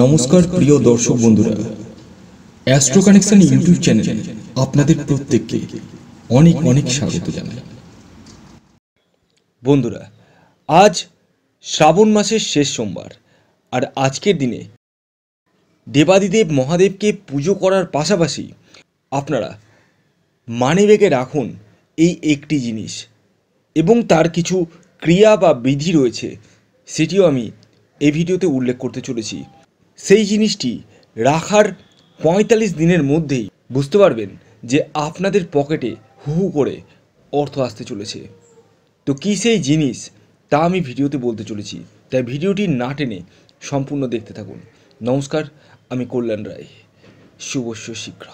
নমস্কার প্রিয় দর্শক বন্ধুরা অ্যাস্ট্রো কানেকশন ইউটিউব চ্যানেলে আপনাদের প্রত্যেককে অনেক অনেক স্বাগত জানাই বন্ধুরা আজ শ্রাবণ মাসের শেষ সোমবার আর আজকের দিনে দেবাদিদেব মহাদেবকে পুজো করার পাশাপাশি আপনারা মানিব্যাগে রাখুন এই একটি জিনিস এবং তার কিছু ক্রিয়া বা বিধি রয়েছে সেটিও আমি এই ভিডিওতে উল্লেখ করতে চলেছি সেই জিনিসটি রাখার পঁয়তাল্লিশ দিনের মধ্যেই বুঝতে পারবেন যে আপনাদের পকেটে হু হু করে অর্থ আসতে চলেছে তো কী সেই জিনিস তা আমি ভিডিওতে বলতে চলেছি তাই ভিডিওটি না টেনে সম্পূর্ণ দেখতে থাকুন নমস্কার আমি কল্যাণ রায় শুভস্য শীঘ্র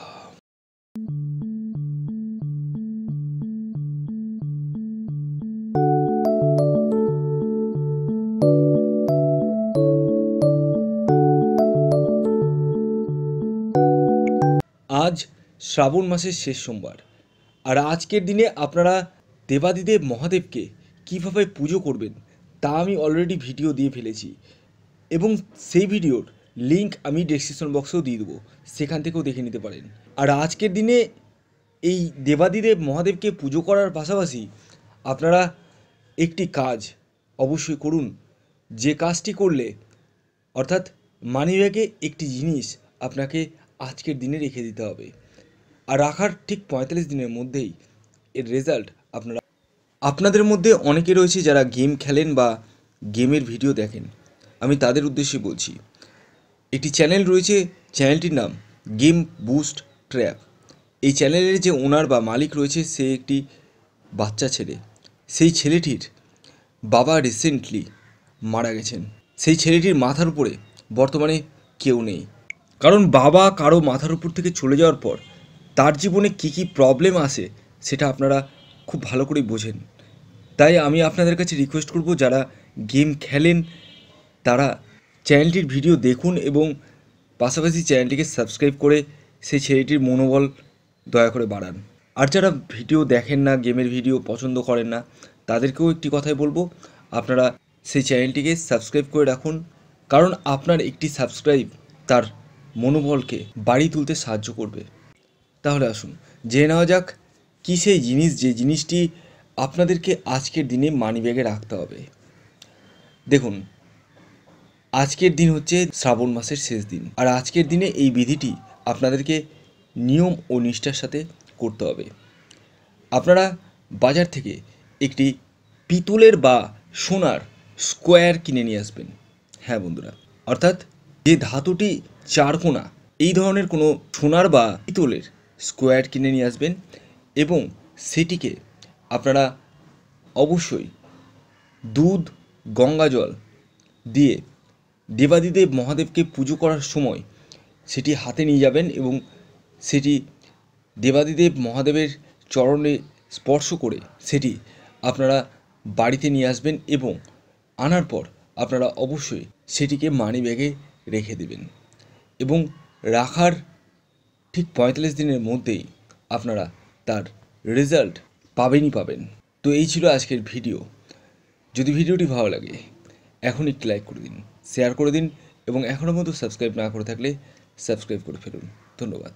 আজ শ্রাবণ মাসের শেষ সোমবার আর আজকের দিনে আপনারা দেবাদিদেব মহাদেবকে কিভাবে পুজো করবেন তা আমি অলরেডি ভিডিও দিয়ে ফেলেছি এবং সেই ভিডিওর লিংক আমি ডেসক্রিপশন বক্সেও দিয়ে দেবো সেখান থেকেও দেখে নিতে পারেন আর আজকের দিনে এই দেবাদিদেব মহাদেবকে পুজো করার পাশাপাশি আপনারা একটি কাজ অবশ্যই করুন যে কাজটি করলে অর্থাৎ মানিব্যাগে একটি জিনিস আপনাকে আজকের দিনে রেখে দিতে হবে আর রাখার ঠিক পঁয়তাল্লিশ দিনের মধ্যেই এর রেজাল্ট আপনারা আপনাদের মধ্যে অনেকে রয়েছে যারা গেম খেলেন বা গেমের ভিডিও দেখেন আমি তাদের উদ্দেশ্যে বলছি একটি চ্যানেল রয়েছে চ্যানেলটির নাম গেম বুস্ট ট্র্যাপ এই চ্যানেলের যে ওনার বা মালিক রয়েছে সে একটি বাচ্চা ছেলে সেই ছেলেটির বাবা রিসেন্টলি মারা গেছেন সেই ছেলেটির মাথার উপরে বর্তমানে কেউ নেই কারণ বাবা কারো মাথার উপর থেকে চলে যাওয়ার পর তার জীবনে কি কি প্রবলেম আসে সেটা আপনারা খুব ভালো করে বোঝেন তাই আমি আপনাদের কাছে রিকোয়েস্ট করব যারা গেম খেলেন তারা চ্যানেলটির ভিডিও দেখুন এবং পাশাপাশি চ্যানেলটিকে সাবস্ক্রাইব করে সেই ছেলেটির মনোবল দয়া করে বাড়ান আর যারা ভিডিও দেখেন না গেমের ভিডিও পছন্দ করেন না তাদেরকেও একটি কথাই বলবো আপনারা সেই চ্যানেলটিকে সাবস্ক্রাইব করে রাখুন কারণ আপনার একটি সাবস্ক্রাইব তার মনোবলকে বাড়িয়ে তুলতে সাহায্য করবে তাহলে আসুন জেনে নেওয়া যাক কী সেই জিনিস যে জিনিসটি আপনাদেরকে আজকের দিনে মানি ব্যাগে রাখতে হবে দেখুন আজকের দিন হচ্ছে শ্রাবণ মাসের শেষ দিন আর আজকের দিনে এই বিধিটি আপনাদেরকে নিয়ম ও নিষ্ঠার সাথে করতে হবে আপনারা বাজার থেকে একটি পিতলের বা সোনার স্কোয়ার কিনে নিয়ে আসবেন হ্যাঁ বন্ধুরা অর্থাৎ যে ধাতুটি চারকোনা এই ধরনের কোনো সোনার বা পিতলের স্কোয়ার কিনে নিয়ে আসবেন এবং সেটিকে আপনারা অবশ্যই দুধ গঙ্গা জল দিয়ে দেবাদিদেব মহাদেবকে পুজো করার সময় সেটি হাতে নিয়ে যাবেন এবং সেটি দেবাদিদেব মহাদেবের চরণে স্পর্শ করে সেটি আপনারা বাড়িতে নিয়ে আসবেন এবং আনার পর আপনারা অবশ্যই সেটিকে মানি ব্যাগে রেখে দেবেন এবং রাখার ঠিক পঁয়তাল্লিশ দিনের মধ্যেই আপনারা তার রেজাল্ট পাবেনই পাবেন তো এই ছিল আজকের ভিডিও যদি ভিডিওটি ভালো লাগে এখন একটি লাইক করে দিন শেয়ার করে দিন এবং এখনও মতো সাবস্ক্রাইব না করে থাকলে সাবস্ক্রাইব করে ফেলুন ধন্যবাদ